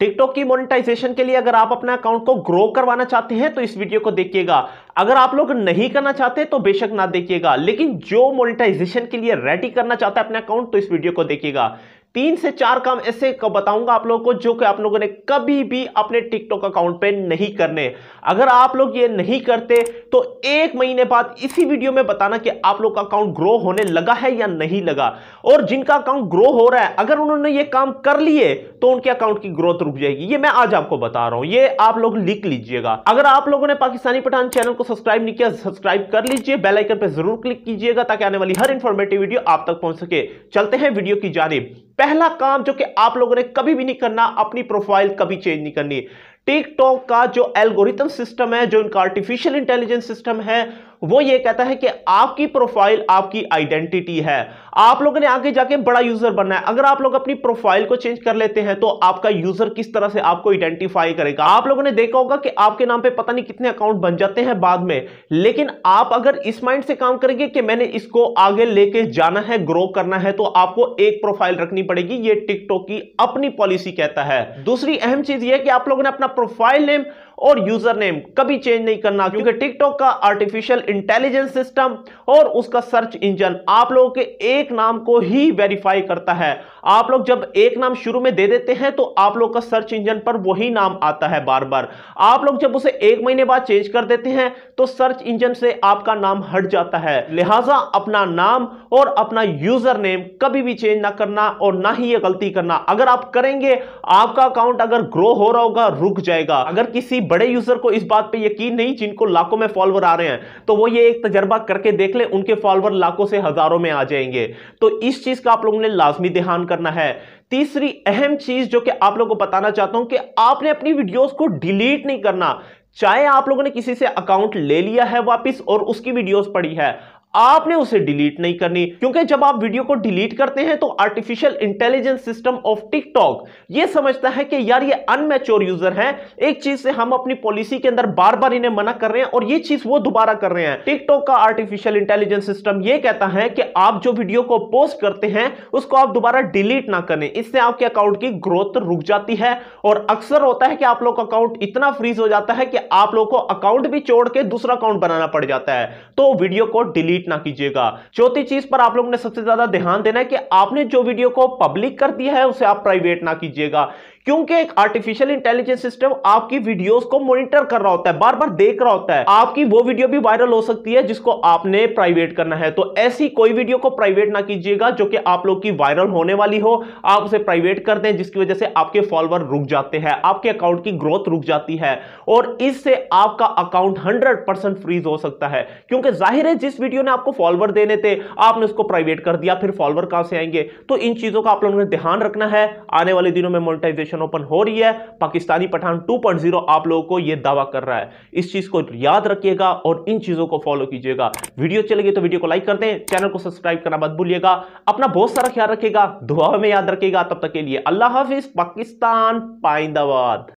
TikTok की monetization के लिए अगर आप अपना अकाउंट को ग्रो करवाना चाहते हैं तो इस वीडियो को देखिएगा अगर आप लोग नहीं करना चाहते तो बेशक ना देखिएगा लेकिन जो मोनेटाइजेशन के लिए रेडी करना चाहता है अपने अकाउंट तो इस वीडियो को देखिएगा तीन से चार काम ऐसे बताऊंगा आप लोगों को जो कि आप लोगों ने कभी भी अपने टिकटॉक अकाउंट पे नहीं करने अगर आप लोग ये नहीं करते तो एक महीने बाद इसी वीडियो में बताना कि आप लोग का अकाउंट ग्रो होने लगा है या नहीं लगा और जिनका अकाउंट ग्रो हो रहा है अगर उन्होंने ये काम कर लिए तो उनके अकाउंट की ग्रोथ रुक जाएगी ये मैं आज आपको बता रहा हूं ये आप लोग लिख लीजिएगा अगर आप लोगों ने पाकिस्तानी पठान चैनल को सब्सक्राइब नहीं किया सब्सक्राइब कर लीजिए बेलाइकन पर जरूर क्लिक कीजिएगा ताकि आने वाली हर इंफॉर्मेटिव वीडियो आप तक पहुंच सके चलते हैं वीडियो की जानी पहला काम जो कि आप लोगों ने कभी भी नहीं करना अपनी प्रोफाइल कभी चेंज नहीं करनी टिकटॉक का जो एल्गोरिथम सिस्टम है जो इनका आर्टिफिशियल इंटेलिजेंस सिस्टम है वो ये कहता है कि आपकी प्रोफाइल आपकी आइडेंटिटी है आप लोगों ने आगे जाके बड़ा यूजर बनना है अगर आप लोग अपनी प्रोफाइल को चेंज कर लेते हैं तो आपका यूजर किस तरह से आपको आइडेंटिफाई करेगा आप लोगों ने देखा होगा कि आपके नाम पे पता नहीं कितने अकाउंट बन जाते हैं बाद में लेकिन आप अगर इस माइंड से काम करेंगे कि मैंने इसको आगे लेके जाना है ग्रो करना है तो आपको एक प्रोफाइल रखनी पड़ेगी ये टिकटॉक की अपनी पॉलिसी कहता है दूसरी अहम चीज यह कि आप लोगों ने अपना प्रोफाइल नेम और यूजर नेम कभी चेंज नहीं करना क्योंकि टिकटॉक का आर्टिफिशियल इंटेलिजेंस सिस्टम और उसका सर्च इंजन आप लोगों के एक नाम को ही वेरीफाई करता है आप लोग जब एक नाम शुरू में दे देते हैं तो आप लोग का सर्च इंजन पर वही नाम आता है बार बार आप लोग जब उसे एक महीने बाद चेंज कर देते हैं तो सर्च इंजन से आपका नाम हट जाता है लिहाजा अपना नाम और अपना यूजर नेम कभी भी चेंज ना करना और ना ही ये गलती करना अगर आप करेंगे आपका अकाउंट अगर ग्रो हो रहा होगा रुक जाएगा अगर किसी बड़े यूजर को इस बात पे यकीन नहीं जिनको लाखों में फॉलोवर आ रहे हैं तो वो ये एक तजर्बा करके देख ले उनके फॉलोवर लाखों से हजारों में आ जाएंगे तो इस चीज का आप लोगों ने लाजमी ध्यान करना है तीसरी अहम चीज जो कि आप लोगों को बताना चाहता हूं कि आपने अपनी वीडियोस को डिलीट नहीं करना चाहे आप लोगों ने किसी से अकाउंट ले लिया है वापस और उसकी वीडियोस पड़ी है आपने उसे डिलीट नहीं करनी क्योंकि जब आप वीडियो को डिलीट करते हैं तो artificial intelligence system of TikTok ये समझता है कि यार ये अनमेच्योर यूजर है एक चीज से हम अपनी पॉलिसी के अंदर बार बार इन्हें मना कर रहे हैं और ये चीज वो दोबारा कर रहे हैं टिकटॉक का आर्टिफिशियल इंटेलिजेंस सिस्टम ये कहता है कि आप जो वीडियो को पोस्ट करते हैं उसको आप दोबारा डिलीट ना करें इससे आपके अकाउंट की ग्रोथ रुक जाती है और अक्सर होता है कि आप लोग का अकाउंट इतना फ्रीज हो जाता है कि आप लोग को अकाउंट भी छोड़ के दूसरा अकाउंट बनाना पड़ जाता है तो वीडियो को डिलीट ना कीजिएगा चौथी चीज पर आप लोगों ने सबसे ज्यादा ध्यान देना है कि आपने जो वीडियो को पब्लिक कर दिया है उसे आप प्राइवेट ना कीजिएगा क्योंकि एक आर्टिफिशियल इंटेलिजेंस सिस्टम आपकी वीडियोस को मॉनिटर कर रहा होता है बार बार देख रहा होता है आपकी वो वीडियो भी वायरल हो सकती है जिसको आपने प्राइवेट करना है तो ऐसी कोई वीडियो को प्राइवेट ना कीजिएगा जो कि आप लोग की वायरल होने वाली हो आप उसे प्राइवेट कर दें जिसकी वजह से आपके फॉलोअर रुक जाते हैं आपके अकाउंट की ग्रोथ रुक जाती है और इससे आपका अकाउंट हंड्रेड फ्रीज हो सकता है क्योंकि जाहिर है जिस वीडियो ने आपको फॉलोवर देने थे आपने उसको प्राइवेट कर दिया फिर फॉलोवर कहां से आएंगे तो इन चीजों का आप लोगों ने ध्यान रखना है आने वाले दिनों में मोनिटाइजेशन ओपन हो रही है पाकिस्तानी पठान टू oh आप लोगों को यह दावा कर रहा है इस चीज को याद रखिएगा और इन चीजों को फॉलो कीजिएगा वीडियो चलेगी तो वीडियो को लाइक कर दें चैनल को सब्सक्राइब करना मत भूलिएगा अपना बहुत सारा ख्याल रखेगा दुआ में याद रखेगा तब तक के लिए अल्लाह हाफिज पाकिस्तान पाइंदाबाद